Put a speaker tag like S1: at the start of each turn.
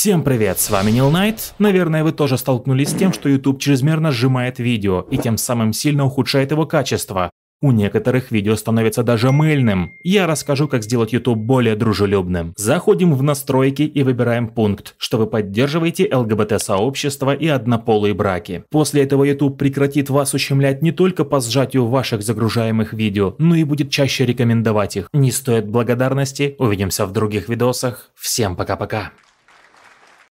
S1: Всем привет, с вами Нил Найт. Наверное, вы тоже столкнулись с тем, что YouTube чрезмерно сжимает видео и тем самым сильно ухудшает его качество. У некоторых видео становится даже мыльным. Я расскажу, как сделать YouTube более дружелюбным. Заходим в настройки и выбираем пункт, что вы поддерживаете ЛГБТ-сообщество и однополые браки. После этого YouTube прекратит вас ущемлять не только по сжатию ваших загружаемых видео, но и будет чаще рекомендовать их. Не стоит благодарности. Увидимся в других видосах. Всем пока-пока.